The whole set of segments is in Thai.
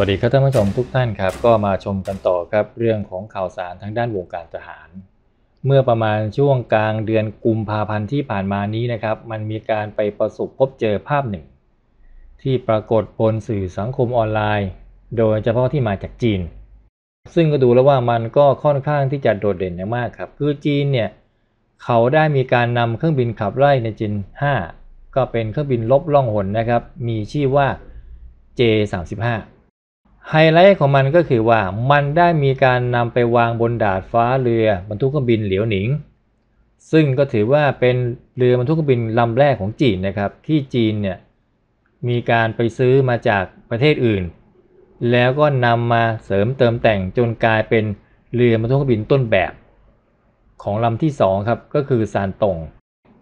สวัสดีครับท่านผู้ชมทุกท่านครับ ก็มาชมกันต่อครับเรื่องของข่าวสารทางด้านวงการทหาร เมื่อประมาณช่วงกลางเดือนกุมภาพันธ์ที่ผ่านมานี้นะครับ มันมีการไปประสบพบเจอภาพหนึ่ง ที่ปรากฏบนสื่อสังคมออนไลน์ โดยเฉพาะที่มาจากจีน ซึ่งก็ดูแล้วว่ามันก็ค่อนข้างที่จะโดดเด่นอย่างมากครับ คือจีนเนี่ย เขาได้มีการนำเครื่องบินขับไล่ในจีน 5 ก็เป็นเครื่องบินลบล่องหนนะครับ มีชื่อว่า J35 ไฮไลท์ของมันก็คือว่ามันได้มีการนำไปวางบนดาดฟ้าเรือบรรทุกเครื่องบินเหลียวหนิง ซึ่งก็ถือว่าเป็นเรือบรรทุกเครื่องบินลำแรกของจีนนะครับที่จีนเนี่ยมีการไปซื้อมาจากประเทศอื่น แล้วก็นำมาเสริมเติมแต่งจนกลายเป็นเรือบรรทุกเครื่องบินต้นแบบ ของลำที่2ครับก็คือซานตง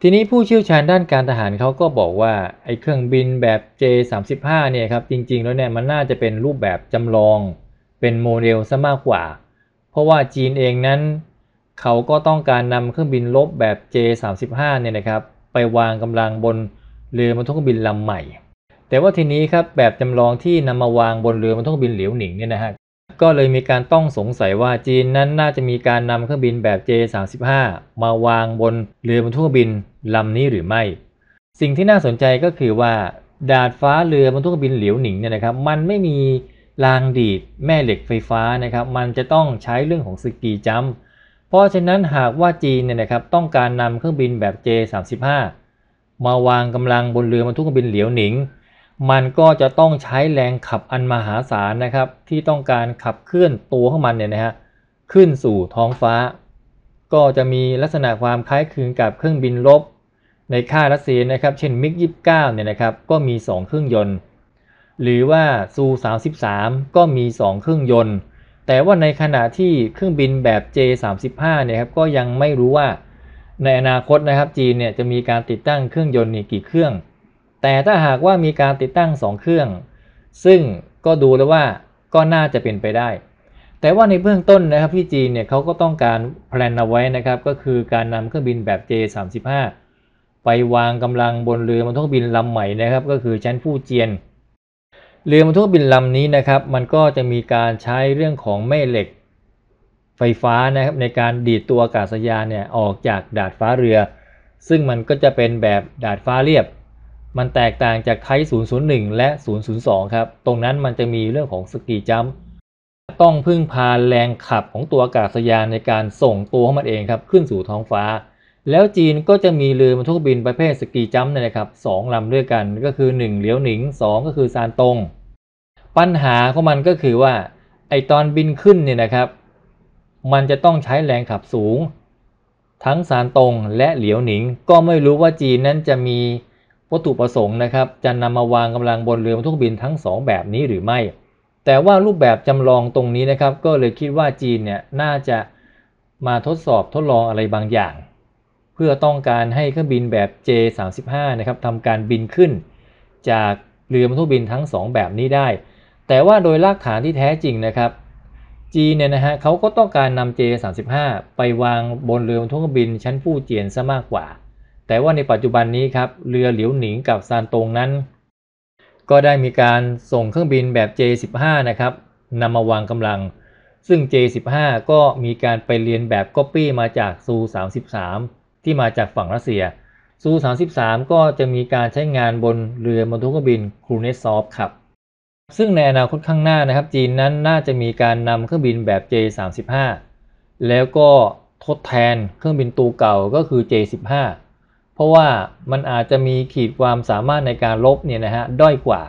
ทีนี้ผู้เชี่ยวชาญด้านการทหารเขาก็บอกว่าไอ้เครื่องบินแบบ J35 เนี่ยครับจริงๆแล้วเนี่ยมันน่าจะเป็นรูปแบบจำลองเป็นโมเดลซะมากกว่าเพราะว่าจีนเองนั้น เขาก็ต้องการนำเครื่องบินลบแบบ J35 เนี่ยนะครับไปวางกำลังบนเรือบรรทุกบินลำใหม่ แต่ว่าทีนี้ครับแบบจำลองที่นำมาวางบนเรือบรรทุกบินเหลียวหนิงเนี่ยนะฮะก็เลยมีการต้องสงสัยว่าจีนนั้นน่าจะมีการนำเครื่องบินแบบ J35 มาวางบนเรือบรรทุกบินลำนี้หรือไม่ สิ่งที่น่าสนใจก็คือว่าดาดฟ้าเรือบรรทุกบินเหลียวหนิงเนี่ยนะครับมันไม่มีรางดีดแม่เหล็กไฟฟ้านะครับมันจะต้องใช้เรื่องของสกีจัมเพราะฉะนั้นหากว่าจีนเนี่ยนะครับต้องการนำเครื่องบินแบบ J35 มาวางกำลังบนเรือบรรทุกบินเหลียวหนิงมันก็จะต้องใช้แรงขับอันมหาศาลนะครับที่ต้องการขับเคลื่อนตัวของมันเนี่ยนะฮะขึ้นสู่ท้องฟ้า ก็จะมีลักษณะความคล้ายคลึงกับเครื่องบินรบในค่ายรัสเซียนะครับเช่นมิกยี่สิบเก้าเนี่ยนะครับก็มี 2 เครื่องยนต์ หรือว่าซูสามสิบสามก็มี 2 เครื่องยนต์ แต่ว่าในขณะที่เครื่องบินแบบ J35 เนี่ยครับก็ยังไม่รู้ว่าในอนาคตนะครับจีนเนี่ยจะมีการติดตั้งเครื่องยนต์นี่กี่เครื่องแต่ถ้าหากว่ามีการติดตั้ง 2 เครื่อง ซึ่งก็ดูแล้วว่าก็น่าจะเป็นไปได้ แต่ว่าในเบื้องต้นนะครับที่จีนเนี่ยเขาก็ต้องการแพลนเอาไว้นะครับ ก็คือการนำเครื่องบินแบบ J35 ไปวางกำลังบนเรือบรรทุกบินลำใหม่นะครับก็คือชั้นฟู่เจียน เรือบรรทุกบินลำนี้นะครับ มันก็จะมีการใช้เรื่องของแม่เหล็กไฟฟ้านะครับในการดีดตัวอากาศยานเนี่ยออกจากดาดฟ้าเรือ ซึ่งมันก็จะเป็นแบบดาดฟ้าเรียบมันแตกต่างจาก ไทป์001 และ002ครับ ตรงนั้นมันจะมีเรื่องของสกีจัมป์ต้องพึ่งพาแรงขับของตัวอากาศยานในการส่งตัวของมันเองครับขึ้นสู่ท้องฟ้า แล้วจีนก็จะมีเรือบรรทุกบินประเภทสกีจัมป์เนี่ยนะครับสองลำด้วยกันก็คือ 1 เหลียวหนิง 2 ก็คือซานตงปัญหาของมันก็คือว่า ไอตอนบินขึ้นเนี่ยนะครับ มันจะต้องใช้แรงขับสูง ทั้งซานตงและเหลียวหนิงก็ไม่รู้ว่าจีนนั้นจะมีวัตถุประสงค์นะครับจะนำมาวางกำลังบนเรือบรรทุกบินทั้ง2แบบนี้หรือไม่ แต่ว่ารูปแบบจำลองตรงนี้นะครับ ก็เลยคิดว่าจีนเนี่ยน่าจะมาทดสอบทดลองอะไรบางอย่าง เพื่อต้องการให้เครื่องบินแบบ J35 นะครับทำการบินขึ้น จากเรือบรรทุกบินทั้ง 2 แบบนี้ได้ แต่ว่าโดยรากฐานที่แท้จริงนะครับจีนเนี่ยนะฮะเขาก็ต้องการนำ J35 ไปวางบนเรือบรรทุกบินชั้นฟู่เจียนซะมากกว่าแต่ว่าในปัจจุบันนี้ครับ เรือเหลียวหนิงกับซานตงนั้น ก็ได้มีการส่งเครื่องบินแบบ J15 นะครับนำมาวางกำลัง ซึ่ง J15 ก็มีการไปเรียนแบบก๊อปปี้มาจากซู 33 ที่มาจากฝั่งรัสเซีย ซู 33 ก็จะมีการใช้งานบนเรือบรรทุกเครื่องบินครูเนสซอฟครับ ซึ่งในอนาคตข้างหน้านะครับ จีนนั้นน่าจะมีการนำเครื่องบินแบบ J35 แล้วก็ทดแทนเครื่องบินตัวเก่าก็คือ J15 เพราะว่ามันอาจจะมีขีดความสามารถในการลบเนี่ยนะฮะ ด้อยกว่า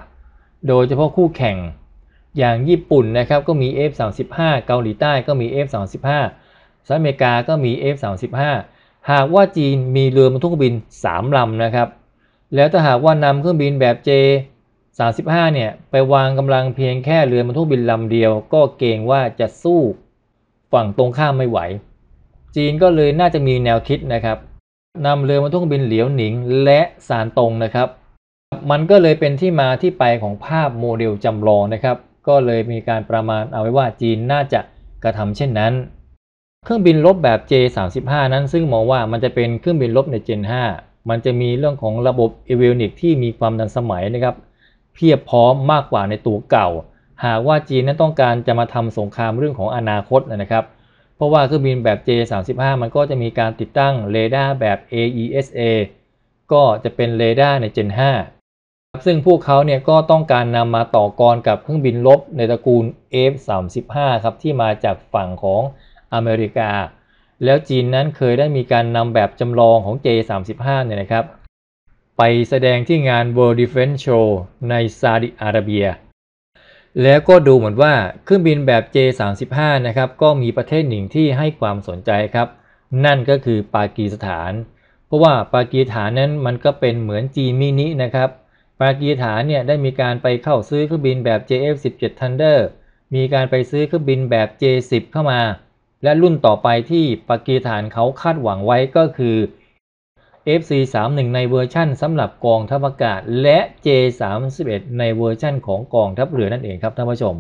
โดยเฉพาะคู่แข่งอย่างญี่ปุ่นนะครับ ก็มี F35 เกาหลีใต้ก็มี F35 สหรัฐอเมริกาก็มี F35 หากว่าจีนมีเรือบรรทุกบิน 3 ลำนะครับ แล้วถ้าหากว่านำเครื่องบินแบบ J 35เนี่ย ไปวางกำลังเพียงแค่เรือบรรทุกบินลำเดียวก็เกรงว่าจะสู้ฝั่งตรงข้ามไม่ไหว จีนก็เลยน่าจะมีแนวคิดนะครับนำเรือมาทุกบินเหลียวหนิงและสารตรงนะครับ มันก็เลยเป็นที่มาที่ไปของภาพโมเดลจำลองนะครับ ก็เลยมีการประมาณเอาไว้ว่าจีนน่าจะกระทำเช่นนั้น เครื่องบินรบแบบ J35 นั้นซึ่งมองว่ามันจะเป็นเครื่องบินรบใน Gen 5มันจะมีเรื่องของระบบเอเวนิกที่มีความทันสมัยนะครับ เพียบพร้อมมากกว่าในตัวเก่า หากว่าจีนนั้นต้องการจะมาทำสงครามเรื่องของอนาคตนะครับเพราะว่าเครื่องบินแบบ J35 มันก็จะมีการติดตั้งเรดาร์แบบ AESA ก็จะเป็นเรดาร์ใน Gen 5ซึ่งพวกเขาเนี่ยก็ต้องการนำมาต่อกรกับเครื่องบินลบในตระกูล F35 ครับที่มาจากฝั่งของอเมริกา แล้วจีนนั้นเคยได้มีการนำแบบจำลองของ J35 เนี่ยนะครับ ไปแสดงที่งาน World Defense Show ในซาอุดิอาระเบียแล้วก็ดูเหมือนว่าเครื่องบินแบบ J35 นะครับก็มีประเทศหนึ่งที่ให้ความสนใจครับ นั่นก็คือปากีสถาน เพราะว่าปากีสถานนั้นมันก็เป็นเหมือนจีมินินะครับปากีสถานเนี่ยได้มีการไปเข้าซื้อเครื่องบินแบบ JF17 Thunder มีการไปซื้อเครื่องบินแบบ J10 เข้ามา และรุ่นต่อไปที่ปากีสถานเขาคาดหวังไว้ก็คือ FC31 ในเวอร์ชั่น สำหรับกองทัพอากาศ และ J31 ในเวอร์ชั่น ของกองทัพเรือนั่นเองครับท่านผู้ชม